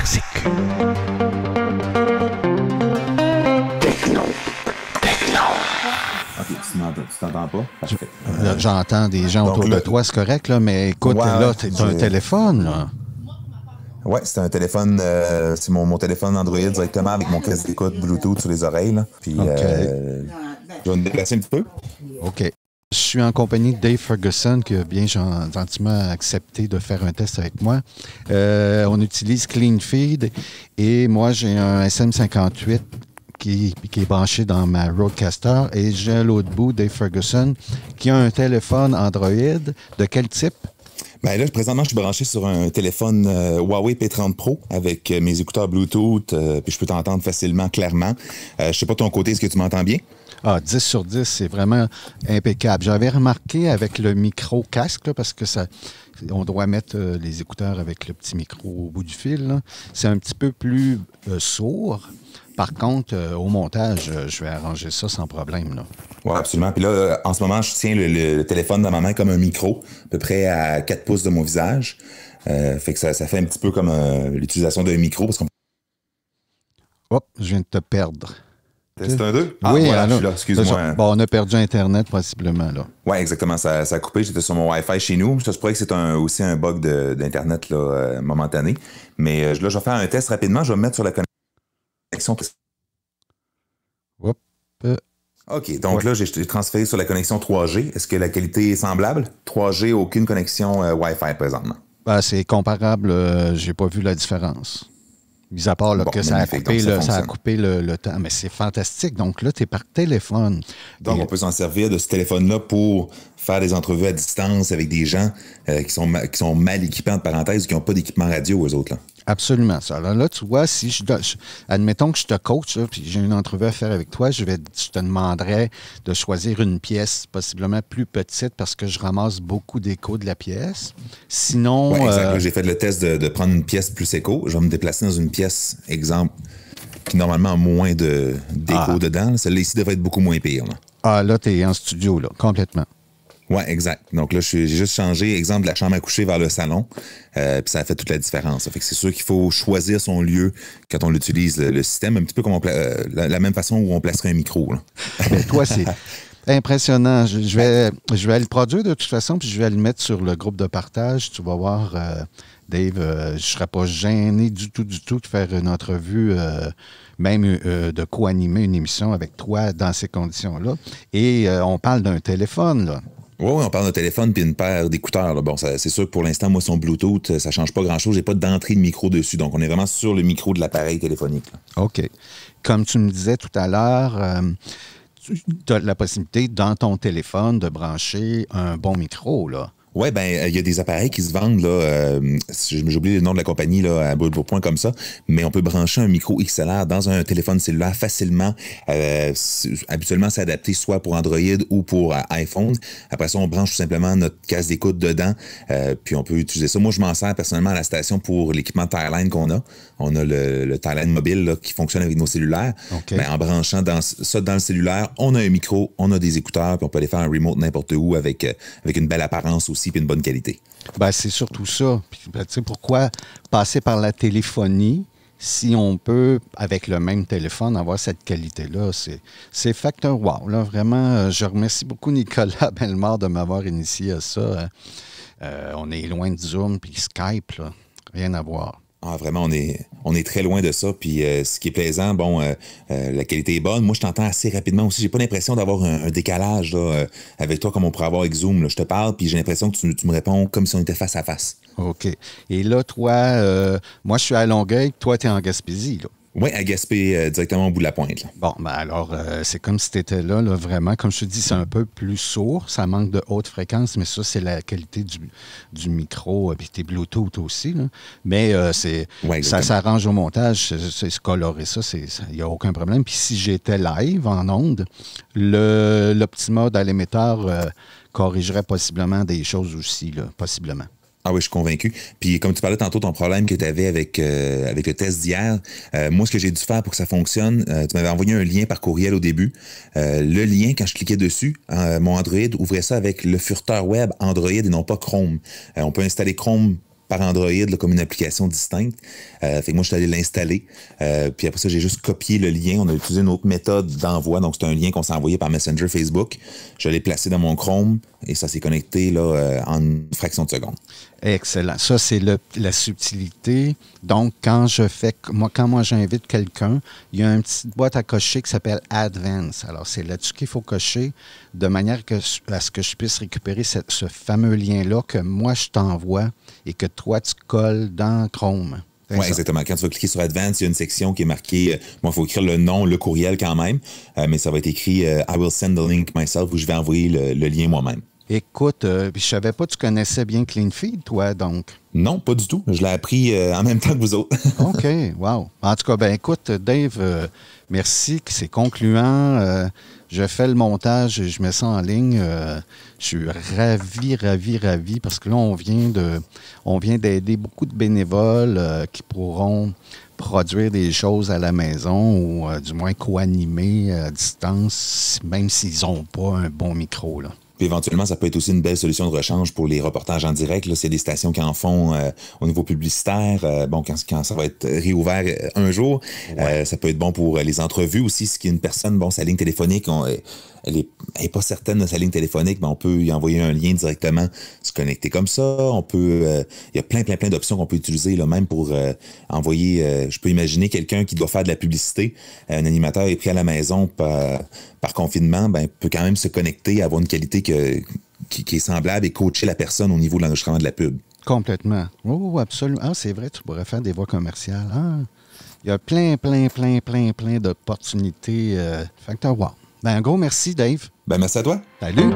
Techno. Techno. tu t'entends pas? Euh, j'entends des gens autour de toi, c'est correct, là, mais écoute, ouais, là, t'as un téléphone, Ouais, c'est un téléphone, euh, c'est mon, téléphone Android directement avec mon casque d'écoute Bluetooth sur les oreilles. Là. Puis, euh, je vais me déplacer un petit peu. OK. Je suis en compagnie de Dave Ferguson qui a bien gentiment accepté de faire un test avec moi. Euh, on utilise CleanFeed et moi j'ai un SM58 qui, est branché dans ma Roadcaster et j'ai l'autre bout Dave Ferguson qui a un téléphone Android. De quel type? Ben là, présentement, je suis branché sur un téléphone euh, Huawei P30 Pro avec euh, mes écouteurs Bluetooth, puis je peux t'entendre facilement, clairement. je sais pas de ton côté, est-ce que tu m'entends bien? Ah, 10 sur 10, c'est vraiment impeccable. J'avais remarqué avec le micro-casque, parce que ça, on doit mettre euh, les écouteurs avec le petit micro au bout du fil. C'est un petit peu plus euh, sourd. Par contre, euh, au montage, je vais arranger ça sans problème. Oui, absolument. Puis là, en ce moment, je tiens le, téléphone dans ma main comme un micro, à peu près à 4 pouces de mon visage. fait que ça, fait un petit peu comme l'utilisation d'un micro parce Hop, je viens de te perdre. C'est un 2? Ah, oui, ah, excuse-moi. on a perdu Internet, possiblement, là. Oui, exactement, ça, a coupé. J'étais sur mon Wi-Fi chez nous. Ça se pourrait que c'est aussi un bug d'Internet, là, euh, momentané. Mais euh, là, je vais faire un test rapidement. Je vais me mettre sur la connexion. Hop. OK, donc là, j'ai transféré sur la connexion 3G. Est-ce que la qualité est semblable? 3G, aucune connexion euh, Wi-Fi présentement. Ben, c'est comparable. j'ai pas vu la différence. Mis à part que ça a, coupé, coupé, le, temps. Mais c'est fantastique. Donc là, tu es par téléphone. Donc, on peut s'en servir de ce téléphone-là pour faire des entrevues à distance avec des gens euh, qui, sont qui sont mal équipés, en parenthèse, qui n'ont pas d'équipement radio, eux autres. Là. Absolument ça. Alors là, tu vois, si je, dois admettons que je te coach, puis j'ai une entrevue à faire avec toi, je vais, je te demanderais de choisir une pièce possiblement plus petite parce que je ramasse beaucoup d'écho de la pièce. Sinon, euh, j'ai fait le test de, prendre une pièce plus écho. Je vais me déplacer dans une pièce, exemple, qui normalement a moins de d'écho ah. dedans. Celle-là ici devrait être beaucoup moins pire. Là. Ah là, tu es en studio là, complètement. Oui, exact. Donc là, j'ai juste changé, exemple, de la chambre à coucher vers le salon. Euh, puis ça a fait toute la différence. Ça fait que c'est sûr qu'il faut choisir son lieu quand on utilise le, système, un petit peu comme euh, la, même façon où on placerait un micro. toi, c'est impressionnant. Je, vais, je vais le produire de toute façon, puis je vais le mettre sur le groupe de partage. Tu vas voir, euh, Dave, je ne serai pas gêné du tout, du tout de faire une entrevue même de co-animer une émission avec toi dans ces conditions-là. Et on parle d'un téléphone, là. Oui, on parle de téléphone puis une paire d'écouteurs. Bon, c'est sûr que pour l'instant, moi, son Bluetooth, ça change pas grand-chose. J'ai pas d'entrée de micro dessus. Donc, on est vraiment sur le micro de l'appareil téléphonique. OK. Comme tu me disais tout à l'heure, euh, tu as la possibilité dans ton téléphone de brancher un bon micro, là. Oui, ben euh, il y a des appareils qui se vendent, là, euh, j'ai j'oublie le nom de la compagnie, là, à bout point comme ça, mais on peut brancher un micro XLR dans un téléphone cellulaire facilement. Euh, habituellement, c'est adapté soit pour Android ou pour iPhone. Après ça, on branche tout simplement notre case d'écoute dedans, puis on peut utiliser ça. Moi, je m'en sers personnellement à la station pour l'équipement Tireline qu'on a. On a le, le mobile qui fonctionne avec nos cellulaires. mais ben, en branchant ça dans le cellulaire, on a un micro, on a des écouteurs, puis on peut aller faire un remote n'importe où avec, avec une belle apparence aussi une bonne qualité. Ben, c'est surtout ça. Ben, pourquoi passer par la téléphonie si on peut, avec le même téléphone, avoir cette qualité-là, c'est facteur wow. Là, vraiment, euh, je remercie beaucoup Nicolas Bellemare de m'avoir initié à ça. Hein. Euh, on est loin de Zoom puis Skype, rien à voir. Ah, vraiment, on est, on est très loin de ça. Puis euh, ce qui est plaisant, bon, euh, euh, la qualité est bonne. Moi, je t'entends assez rapidement aussi. J'ai pas l'impression d'avoir un, décalage avec toi comme on pourrait avoir avec Zoom. Je te parle, puis j'ai l'impression que tu, me réponds comme si on était face à face. OK. Et là, toi, moi, je suis à Longueuil, toi, tu es en Gaspésie. Là. Oui, à Gaspé, euh, directement au bout de la pointe. Bon, ben alors, euh, c'est comme si tu étais là, là, vraiment. Comme je te dis, c'est un peu plus sourd. Ça manque de haute fréquence, mais ça, c'est la qualité du, du micro. Euh, puis tes Bluetooth aussi. Là. Mais c'est ça ça s'arrange au montage. C'est coloré, ça. Il n'y a aucun problème. Puis si j'étais live en onde, le le, à l'émetteur corrigerait possiblement des choses aussi, là, possiblement. Ah oui, je suis convaincu. Puis comme tu parlais tantôt, ton problème que tu avais avec, euh, avec le test d'hier, euh, moi, ce que j'ai dû faire pour que ça fonctionne, euh, tu m'avais envoyé un lien par courriel au début. le lien, quand je cliquais dessus, mon Android ouvrait ça avec le furteur web Android et non pas Chrome. on peut installer Chrome par Android comme une application distincte. fait que moi, je suis allé l'installer. puis après ça, j'ai juste copié le lien. On a utilisé une autre méthode d'envoi. Donc, c'est un lien qu'on s'est envoyé par Messenger Facebook. Je l'ai placé dans mon Chrome et ça s'est connecté là, euh, en une fraction de seconde. Excellent. Ça, c'est la subtilité. Donc, quand je fais, moi, quand moi j'invite quelqu'un, il y a une petite boîte à cocher qui s'appelle Advance. Alors, c'est là-dessus qu'il faut cocher de manière que, à ce que je puisse récupérer ce fameux lien-là que moi je t'envoie et que toi tu colles dans Chrome. Oui, exactement. Quand tu vas cliquer sur Advance, il y a une section qui est marquée, euh, Moi, il faut écrire le nom, le courriel quand même, euh, mais ça va être écrit euh, I will send the link myself ou je vais envoyer le, lien moi-même. Écoute, je savais pas, que tu connaissais bien CleanFeed, toi, donc. Non, pas du tout. Je l'ai appris en même temps que vous autres. OK, wow. En tout cas, ben écoute, Dave, merci, que c'est concluant. Je fais le montage et je me sens en ligne. Euh, je suis ravi, ravi, ravi parce que là, on vient de, on vient d'aider beaucoup de bénévoles euh, qui pourront produire des choses à la maison ou euh, du moins co-animer à distance, même s'ils n'ont pas un bon micro. Là éventuellement, ça peut être aussi une belle solution de rechange pour les reportages en direct. c'est des stations qui en font euh, au niveau publicitaire. Euh, bon, quand, ça va être réouvert euh, un jour, ça peut être bon pour les entrevues aussi. Ce qui une personne, bon, sa ligne téléphonique, elle n'est pas certaine de sa ligne téléphonique, mais on peut y envoyer un lien directement, se connecter comme ça. On peut, euh, il y a plein, plein, plein d'options qu'on peut utiliser, là, même pour euh, envoyer, euh, je peux imaginer quelqu'un qui doit faire de la publicité, un animateur est pris à la maison par, confinement, ben, peut quand même se connecter, avoir une qualité qui, est semblable et coacher la personne au niveau de l'enregistrement de la pub. Complètement. Oh, oh, oh absolument. Ah, c'est vrai, tu pourrais faire des voix commerciales. Hein? il y a plein, plein, plein, plein, plein d'opportunités. facteur wow. Ben, un gros merci, Dave. Ben, merci à toi. Salut.